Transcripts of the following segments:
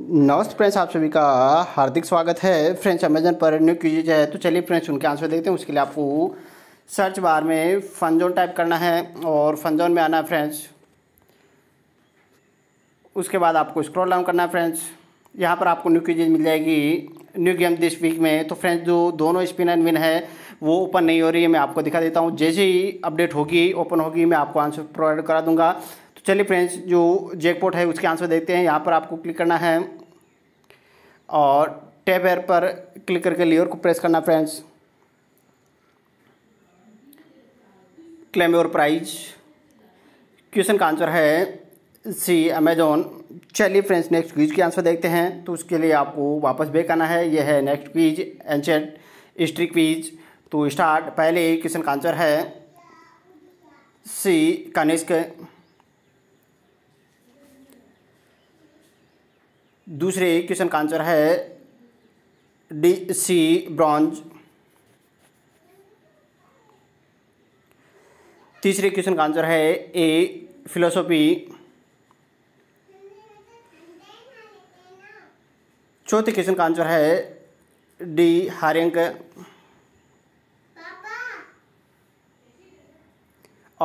नमस्ते फ्रेंड्स आप सभी का हार्दिक स्वागत है फ्रेंड्स अमेजन पर न्यू क्यूजेज है तो चलिए फ्रेंड्स उनके आंसर देखते हैं उसके लिए आपको सर्च बार में फनजोन टाइप करना है और फनजोन में आना है फ्रेंड्स उसके बाद आपको स्क्रॉल डाउन करना है फ्रेंड्स यहाँ पर आपको न्यू क्यूजेज मिल जाएगी न्यू गेम दिस वीक में तो फ्रेंड्स जो दोनों स्पिन एंड विन है वो ओपन नहीं हो रही है मैं आपको दिखा देता हूँ जैसे ही अपडेट होगी ओपन होगी मैं आपको आंसर प्रोवाइड करा दूँगा चलिए फ्रेंड्स जो जैकपॉट है उसके आंसर देखते हैं यहाँ पर आपको क्लिक करना है और टैब एयर पर क्लिक करके लेयर को प्रेस करना friends claim your prize question का आंसर है सी अमेजोन चलिए फ्रेंड्स नेक्स्ट क्वीज के आंसर देखते हैं तो उसके लिए आपको वापस बेक आना है यह है next quiz ancient history quiz तो स्टार्ट पहले क्वेश्चन का आंसर है सी कनिष्क दूसरे क्वेश्चन का आंसर है डी सी ब्रॉन्ज तीसरे क्वेश्चन का आंसर है ए फिलोसॉफी चौथे क्वेश्चन का आंसर है डी हार्यंक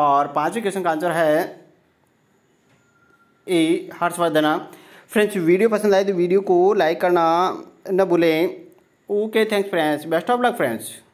और पांचवें क्वेश्चन का आंसर है ए हर्षवर्धना फ्रेंड्स वीडियो पसंद आए तो वीडियो को लाइक करना न भूलें okay thanks friends best of luck friends